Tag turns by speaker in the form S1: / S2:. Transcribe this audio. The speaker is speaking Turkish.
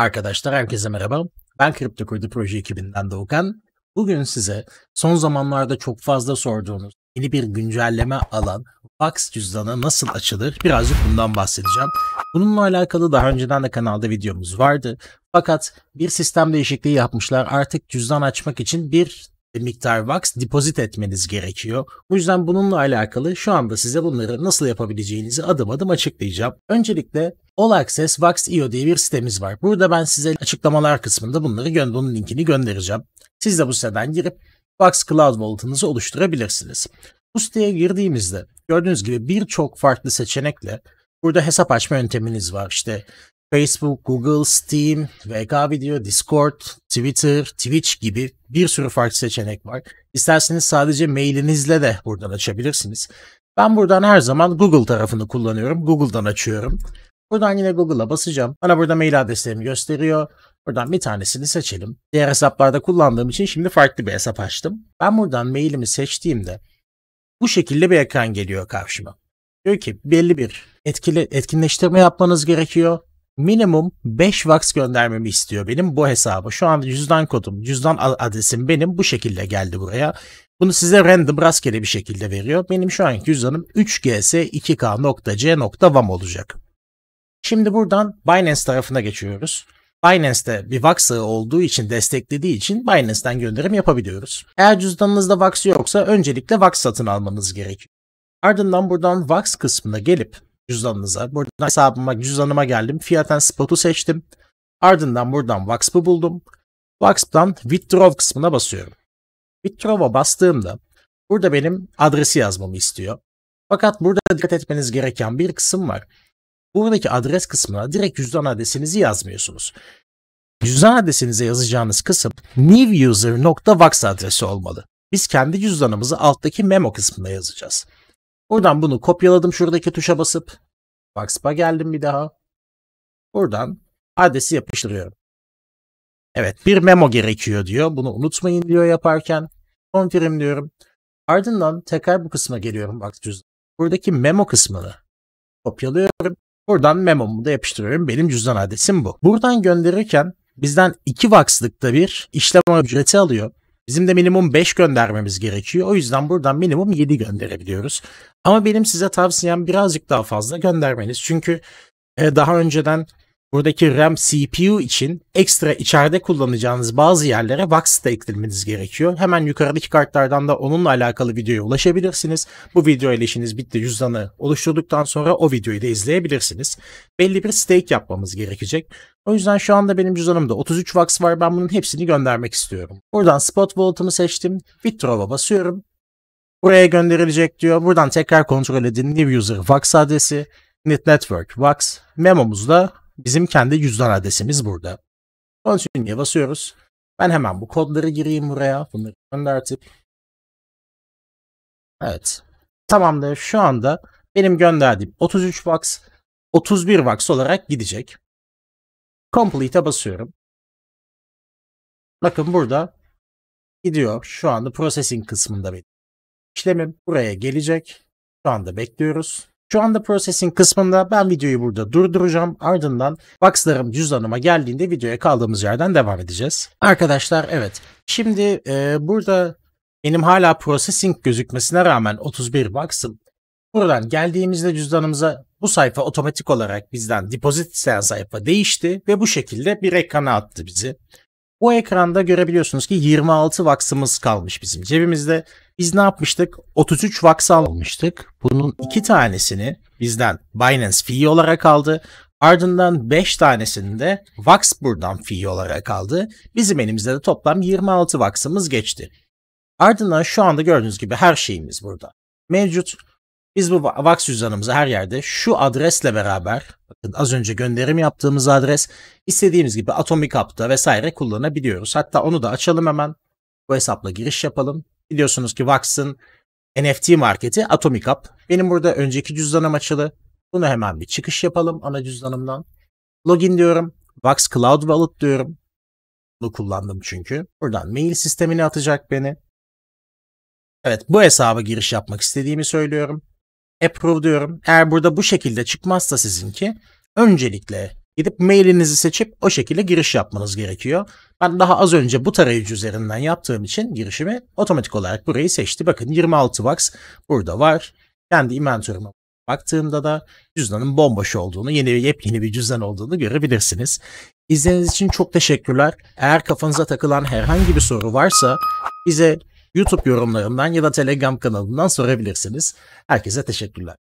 S1: Arkadaşlar herkese merhaba. Ben Kripto Kredi Proje ekibinden Doğukan. Bugün size son zamanlarda çok fazla sorduğunuz yeni bir güncelleme alan Vax cüzdanı nasıl açılır birazcık bundan bahsedeceğim. Bununla alakalı daha önceden de kanalda videomuz vardı. Fakat bir sistem değişikliği yapmışlar. Artık cüzdan açmak için bir miktar wax depozit etmeniz gerekiyor. Bu yüzden bununla alakalı şu anda size bunları nasıl yapabileceğinizi adım adım açıklayacağım. Öncelikle All Access Vax.io diye bir sitemiz var. Burada ben size açıklamalar kısmında bunları bunun linkini göndereceğim. Siz de bu siteden girip wax Cloud walletınızı oluşturabilirsiniz. Bu siteye girdiğimizde gördüğünüz gibi birçok farklı seçenekle burada hesap açma yönteminiz var. İşte Facebook, Google, Steam, VK Video, Discord, Twitter, Twitch gibi bir sürü farklı seçenek var. İsterseniz sadece mailinizle de buradan açabilirsiniz. Ben buradan her zaman Google tarafını kullanıyorum. Google'dan açıyorum. Buradan yine Google'a basacağım. Bana burada mail adreslerimi gösteriyor. Buradan bir tanesini seçelim. Diğer hesaplarda kullandığım için şimdi farklı bir hesap açtım. Ben buradan mailimi seçtiğimde bu şekilde bir ekran geliyor karşıma. Diyor ki belli bir etkili etkinleştirme yapmanız gerekiyor minimum 5 vax göndermemi istiyor benim bu hesabı. Şu an cüzdan kodum, cüzdan adresim benim bu şekilde geldi buraya. Bunu size random rastgele bir şekilde veriyor. Benim şu anki cüzdanım 3gs2k.c.vam olacak. Şimdi buradan Binance tarafına geçiyoruz. Binance'te bir Vax olduğu için desteklediği için Binance'ten gönderim yapabiliyoruz. Eğer cüzdanınızda Vax yoksa öncelikle Vax satın almanız gerekiyor. Ardından buradan Vax kısmına gelip cüzdanınıza. Buradan hesabıma, cüzdanıma geldim. Fiyaten spot'u seçtim. Ardından buradan Waxp'ı buldum. WAXP'dan withdraw kısmına basıyorum. Withdraw'a bastığımda burada benim adresi yazmamı istiyor. Fakat burada dikkat etmeniz gereken bir kısım var. Buradaki adres kısmına direkt cüzdan adresinizi yazmıyorsunuz. Cüzdan adresinize yazacağınız kısım newuser.vax adresi olmalı. Biz kendi cüzdanımızı alttaki memo kısmına yazacağız. Oradan bunu kopyaladım şuradaki tuşa basıp. Boxp'a geldim bir daha. Buradan adresi yapıştırıyorum. Evet bir memo gerekiyor diyor. Bunu unutmayın diyor yaparken. Confirm diyorum. Ardından tekrar bu kısma geliyorum bak cüzdan. Buradaki memo kısmını kopyalıyorum. Buradan memomu da yapıştırıyorum. Benim cüzdan adresim bu. Buradan gönderirken bizden 2 vakslıkta bir işlem ücreti alıyor. Bizim de minimum 5 göndermemiz gerekiyor. O yüzden buradan minimum 7 gönderebiliyoruz. Ama benim size tavsiyem birazcık daha fazla göndermeniz. Çünkü e, daha önceden Buradaki RAM CPU için ekstra içeride kullanacağınız bazı yerlere vax da eklemeniz gerekiyor. Hemen yukarıdaki kartlardan da onunla alakalı videoya ulaşabilirsiniz. Bu video ile işiniz bitti cüzdanı oluşturduktan sonra o videoyu da izleyebilirsiniz. Belli bir stake yapmamız gerekecek. O yüzden şu anda benim cüzdanımda 33 vax var. Ben bunun hepsini göndermek istiyorum. Buradan Spot Wallet'ımı seçtim. Withdraw'a basıyorum. Buraya gönderilecek diyor. Buradan tekrar kontrol edin. New User vax adresi. Net Network Wax. Memomuzda Bizim kendi cüzdan adresimiz burada. Continue'ye basıyoruz. Ben hemen bu kodları gireyim buraya. Bunları göndertip. Evet. Tamamdır. Şu anda benim gönderdiğim 33 vax 31 vax olarak gidecek. Complete'e basıyorum. Bakın burada gidiyor. Şu anda processing kısmında benim. İşlemim buraya gelecek. Şu anda bekliyoruz. Şu anda processing kısmında ben videoyu burada durduracağım. Ardından boxlarım cüzdanıma geldiğinde videoya kaldığımız yerden devam edeceğiz. Arkadaşlar evet şimdi e, burada benim hala processing gözükmesine rağmen 31 box'ım. Buradan geldiğimizde cüzdanımıza bu sayfa otomatik olarak bizden deposit isteyen sayfa değişti ve bu şekilde bir ekrana attı bizi. Bu ekranda görebiliyorsunuz ki 26 vaksımız kalmış bizim cebimizde. Biz ne yapmıştık? 33 vaks almıştık. Bunun iki tanesini bizden Binance fee olarak aldı. Ardından 5 tanesini de Vax buradan fee olarak aldı. Bizim elimizde de toplam 26 vaksımız geçti. Ardından şu anda gördüğünüz gibi her şeyimiz burada. Mevcut biz bu Vax cüzdanımızı her yerde şu adresle beraber bakın az önce gönderim yaptığımız adres istediğimiz gibi Atomic App'ta vesaire kullanabiliyoruz. Hatta onu da açalım hemen. Bu hesapla giriş yapalım. Biliyorsunuz ki Vax'ın NFT marketi Atomic App. Benim burada önceki cüzdanım açılı. Bunu hemen bir çıkış yapalım ana cüzdanımdan. Login diyorum. Vax Cloud Wallet diyorum. Bunu kullandım çünkü. Buradan mail sistemine atacak beni. Evet bu hesaba giriş yapmak istediğimi söylüyorum approve diyorum. Eğer burada bu şekilde çıkmazsa sizinki öncelikle gidip mailinizi seçip o şekilde giriş yapmanız gerekiyor. Ben daha az önce bu tarayıcı üzerinden yaptığım için girişimi otomatik olarak burayı seçti. Bakın 26 box burada var. Kendi inventörüme baktığımda da cüzdanın bomboş olduğunu, yeni yepyeni bir cüzdan olduğunu görebilirsiniz. İzlediğiniz için çok teşekkürler. Eğer kafanıza takılan herhangi bir soru varsa bize YouTube yorumlarından ya da Telegram kanalından sorabilirsiniz. Herkese teşekkürler.